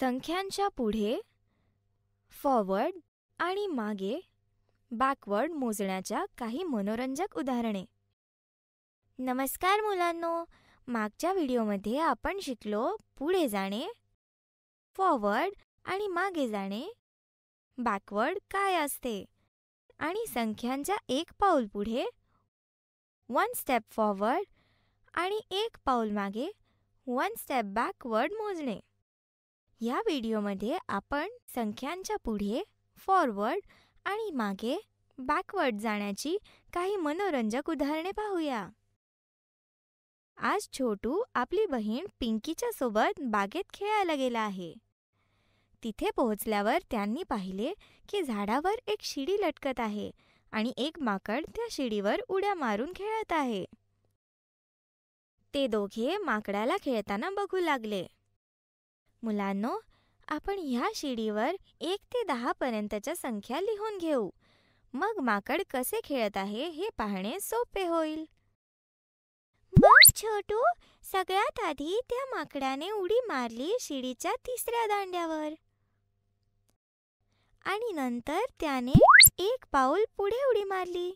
संख्यांच्या पुढे फॉरवर्ड आणि मागे बॅकवर्ड मोजण्याच्या काही मनोरंजक उदाहरणे नमस्कार मुलांनो मागच्या व्हिडिओमध्ये आपण शिकलो पुढे जाणे फॉरवर्ड आणि मागे जाणे बॅकवर्ड काय असते आणि संख्यांच्या एक पाऊल पुढे वन स्टेप फॉरवर्ड आणि एक पाऊल मागे वन स्टेप बॅकवर्ड मोजणे या व्हिडिओमध्ये आपण संख्यांच्या पुढे फॉरवर्ड आणि मागे बॅकवर्ड जाण्याची काही मनोरंजक उदाहरणे पाहूया आज छोटू आपली बहीण पिंकीच्या सोबत बागेत खेळायला गेला आहे तिथे पोहोचल्यावर त्यांनी पाहिले की झाडावर एक शिडी लटकत आहे आणि एक माकड त्या शिडीवर उड्या मारून खेळत आहे ते दोघे माकडाला खेळताना बघू लागले मुलांनो आपण ह्या शिडीवर एक ते दहा पर्यंतच्या संख्या लिहून घेऊ मग माकड कसे खेळत आहे हे पाहणे सोपे होईल मग छोटू सगळ्यात आधी त्या माकडाने उडी मारली शिडीच्या तिसऱ्या दांड्यावर आणि नंतर त्याने एक पाऊल पुढे उडी मारली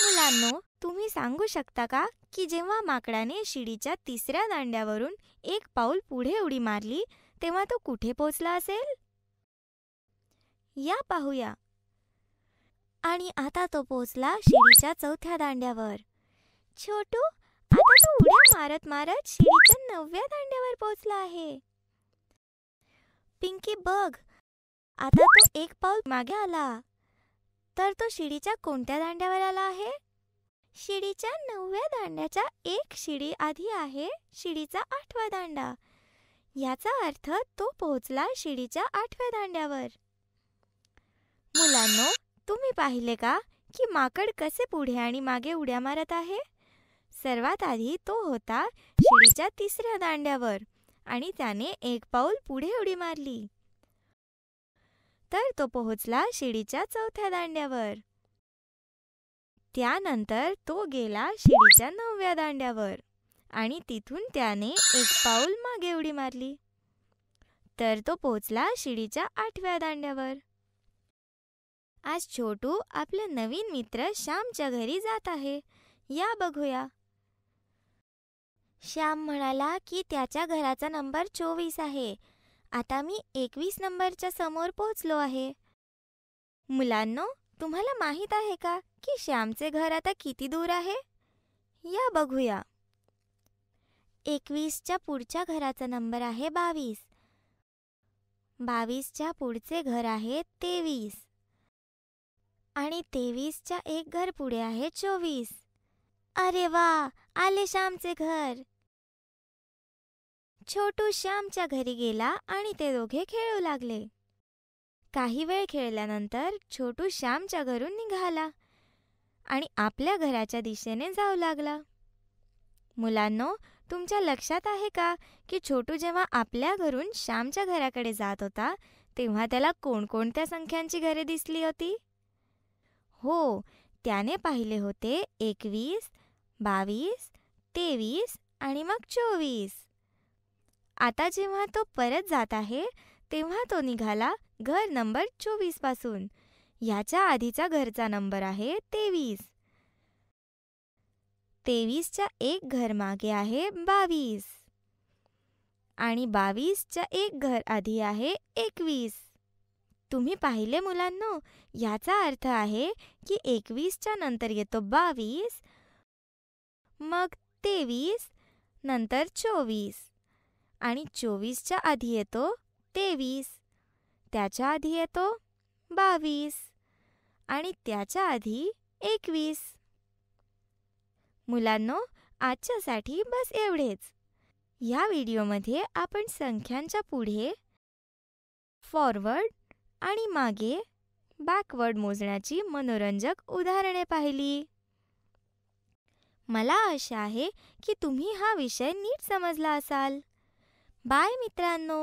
मुलांनो तुम्ही सांगू शकता का की जेव्हा माकडाने शिडीच्या तिसऱ्या दांड्यावरून एक पाऊल पुढे उडी मारली तेव्हा तो कुठे पोचला असेल या पाहूया आणि आता तो पोचला शिडीच्या चौथ्या दांड्यावर छोटू आता तो उड्या मारत मारत शिडीच्या नवव्या दांड्यावर पोचला आहे पिंकी बघ आता तो एक पाऊल मागे आला तर तो शिडीच्या कोणत्या दांड्यावर आला आहे शिडीच्या नवव्या दांड्याच्या एक शिडी आधी आहे शिडीचा आठवा दांडा याचा अर्थ तो पोहोचला शिडीच्या आठव्या दांड्यावर मुलांनो तुम्ही पाहिले का की माकड कसे पुढे आणि मागे उड्या मारत आहे सर्वात आधी तो होता शिडीच्या तिसऱ्या दांड्यावर आणि त्याने एक पाऊल पुढे उडी मारली तर तो पोहोचला शिडीच्या चौथ्या दांड्यावर त्यानंतर तो गेला शिडीच्या नवव्या दांड्यावर आणि तिथून त्याने एक पाऊल मागे उडी मारली तर तो पोचला शिडीच्या आठव्या दांड्यावर आज छोटू आपल्या नवीन मित्र श्यामच्या घरी जात आहे या बघूया श्याम म्हणाला की त्याच्या घराचा नंबर चोवीस आहे आता मी एकवीस नंबरच्या समोर पोहोचलो आहे मुलांनो तुम्हाला माहीत आहे का की श्यामचे घर आता किती दूर आहे या बघूया एकवीसच्या पुढच्या घराचा नंबर आहे बावीस बावीसच्या पुढचे घर आहे तेवीस आणि तेवीसच्या एक घर पुढे आहे चोवीस अरे वा आले श्यामचे घर छोटू श्यामच्या घरी गेला आणि ते दोघे खेळू लागले काही वेळ खेळल्यानंतर छोटू श्यामच्या घरून निघाला आणि आपल्या घराच्या दिशेने जाऊ लागला मुलांनो तुमच्या लक्षात आहे का की छोटू जेव्हा आपल्या घरून श्यामच्या घराकडे जात होता तेव्हा त्याला कोणकोणत्या संख्यांची घरे दिसली होती हो त्याने पाहिले होते एकवीस बावीस तेवीस आणि मग चोवीस आता जेव्हा तो परत जात आहे तेव्हा तो निघाला घर नंबर चोवीस पासून याच्या आधीचा घरचा नंबर आहे तेवीस तेवीसच्या एक घर मागे आहे बावीस आणि बावीसच्या एक घर आधी आहे एकवीस तुम्ही पाहिले मुलांनो याचा अर्थ आहे की एकवीसच्या नंतर येतो बावीस मग तेवीस नंतर चोवीस आणि चोवीसच्या आधी येतो तेवीस त्याच्या आधी येतो बावीस आणि त्याच्या आधी एकवीस मुलांनो आजच्यासाठी बस एवढेच ह्या व्हिडिओमध्ये आपण संख्यांच्या पुढे फॉरवर्ड आणि मागे बॅकवर्ड मोजण्याची मनोरंजक उदाहरणे पाहिली मला आशा आहे की तुम्ही हा विषय नीट समजला असाल बाय मित्रांनो